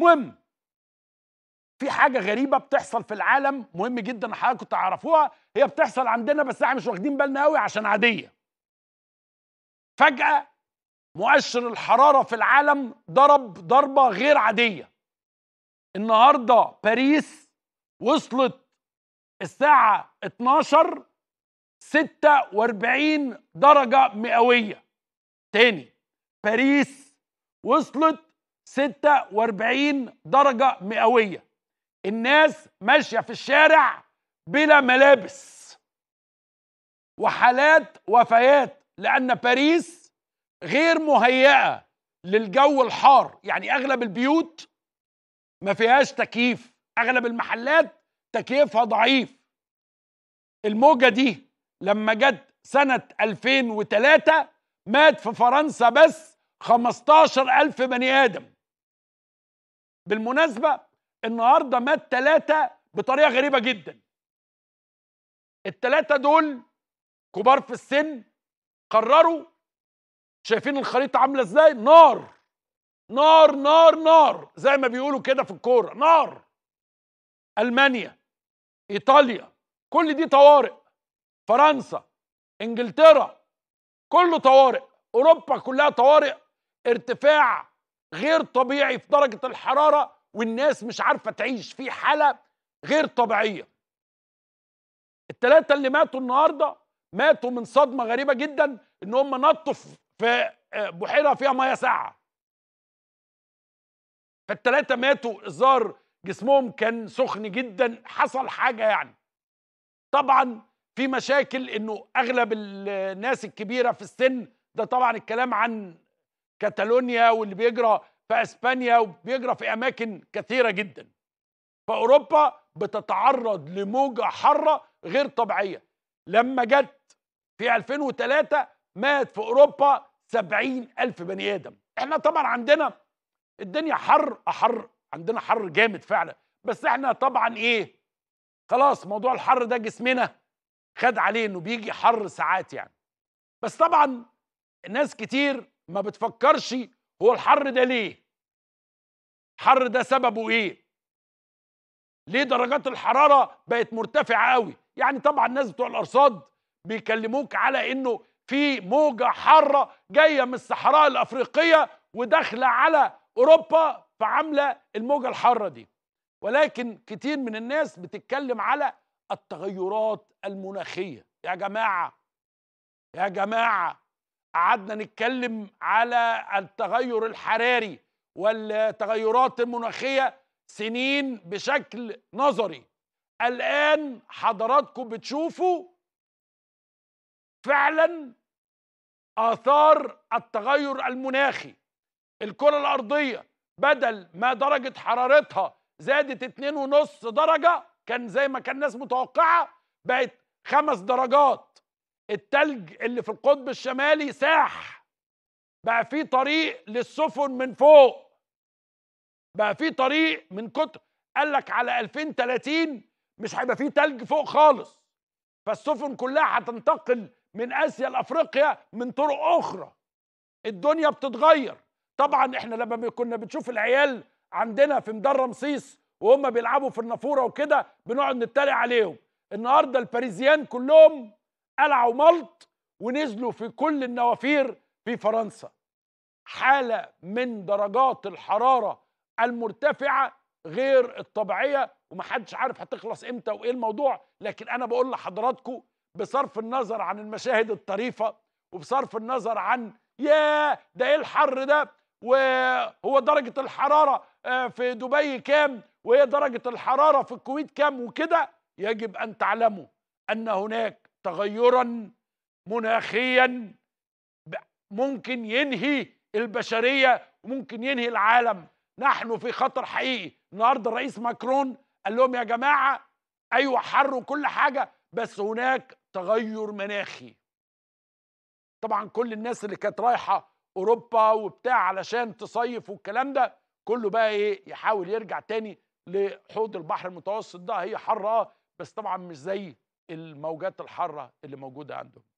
مهم في حاجة غريبة بتحصل في العالم مهم جدا حضراتكم تعرفوها هي بتحصل عندنا بس احنا مش واخدين بالنا قوي عشان عادية. فجأة مؤشر الحرارة في العالم ضرب ضربة غير عادية. النهاردة باريس وصلت الساعة 12 46 درجة مئوية. تاني باريس وصلت 46 درجة مئوية الناس ماشية في الشارع بلا ملابس وحالات وفيات لأن باريس غير مهيئة للجو الحار يعني أغلب البيوت ما فيهاش تكييف أغلب المحلات تكييفها ضعيف الموجة دي لما جت سنة 2003 مات في فرنسا بس 15000 بني آدم بالمناسبه النهارده مات تلاتة بطريقه غريبه جدا التلاتة دول كبار في السن قرروا شايفين الخريطه عامله ازاي نار نار نار نار زي ما بيقولوا كده في الكوره نار المانيا ايطاليا كل دي طوارئ فرنسا انجلترا كله طوارئ اوروبا كلها طوارئ ارتفاع غير طبيعي في درجة الحرارة والناس مش عارفة تعيش في حالة غير طبيعية التلاتة اللي ماتوا النهاردة ماتوا من صدمة غريبة جدا ان هم نطوا في آه، بحيرة فيها مياه ساعة فالتلاتة ماتوا الظاهر جسمهم كان سخن جدا حصل حاجة يعني طبعا في مشاكل انه اغلب الناس الكبيرة في السن ده طبعا الكلام عن كاتالونيا واللي بيجرى في اسبانيا وبيجرى في اماكن كثيره جدا فاوروبا بتتعرض لموجه حاره غير طبيعيه لما جت في 2003 مات في اوروبا 70 الف بني ادم احنا طبعا عندنا الدنيا حر احر عندنا حر جامد فعلا بس احنا طبعا ايه خلاص موضوع الحر ده جسمنا خد عليه انه بيجي حر ساعات يعني بس طبعا ناس كتير ما بتفكرش هو الحر ده ليه الحر ده سببه ايه ليه درجات الحراره بقت مرتفعه قوي يعني طبعا الناس بتوع الارصاد بيكلموك على انه في موجه حاره جايه من الصحراء الافريقيه وداخله على اوروبا فعامله الموجه الحاره دي ولكن كتير من الناس بتتكلم على التغيرات المناخيه يا جماعه يا جماعه قعدنا نتكلم على التغير الحراري والتغيرات المناخيه سنين بشكل نظري الان حضراتكم بتشوفوا فعلا اثار التغير المناخي الكره الارضيه بدل ما درجه حرارتها زادت اتنين ونص درجه كان زي ما كان الناس متوقعه بقت خمس درجات التلج اللي في القطب الشمالي ساح بقى في طريق للسفن من فوق بقى في طريق من كتر قال لك على 2030 مش هيبقى في تلج فوق خالص فالسفن كلها هتنتقل من اسيا لافريقيا من طرق اخرى الدنيا بتتغير طبعا احنا لما كنا بنشوف العيال عندنا في مدار رمسيس وهم بيلعبوا في النافوره وكده بنقعد نتريق عليهم النهارده الباريزيان كلهم قلعوا ملط ونزلوا في كل النوافير في فرنسا حالة من درجات الحرارة المرتفعة غير الطبيعية ومحدش عارف هتخلص امتى وايه الموضوع لكن انا بقول لحضراتكم بصرف النظر عن المشاهد الطريفة وبصرف النظر عن يا ده ايه الحر ده وهو درجة الحرارة آه، في دبي كام وهي درجة الحرارة في الكويت كام وكده يجب أن تعلموا أن هناك تغيرا مناخيا ممكن ينهي البشريه وممكن ينهي العالم نحن في خطر حقيقي النهارده الرئيس ماكرون قال لهم يا جماعه ايوه حر وكل حاجه بس هناك تغير مناخي طبعا كل الناس اللي كانت رايحه اوروبا وبتاع علشان تصيف والكلام ده كله بقى ايه يحاول يرجع تاني لحوض البحر المتوسط ده هي حر اه بس طبعا مش زي الموجات الحاره اللي موجوده عندهم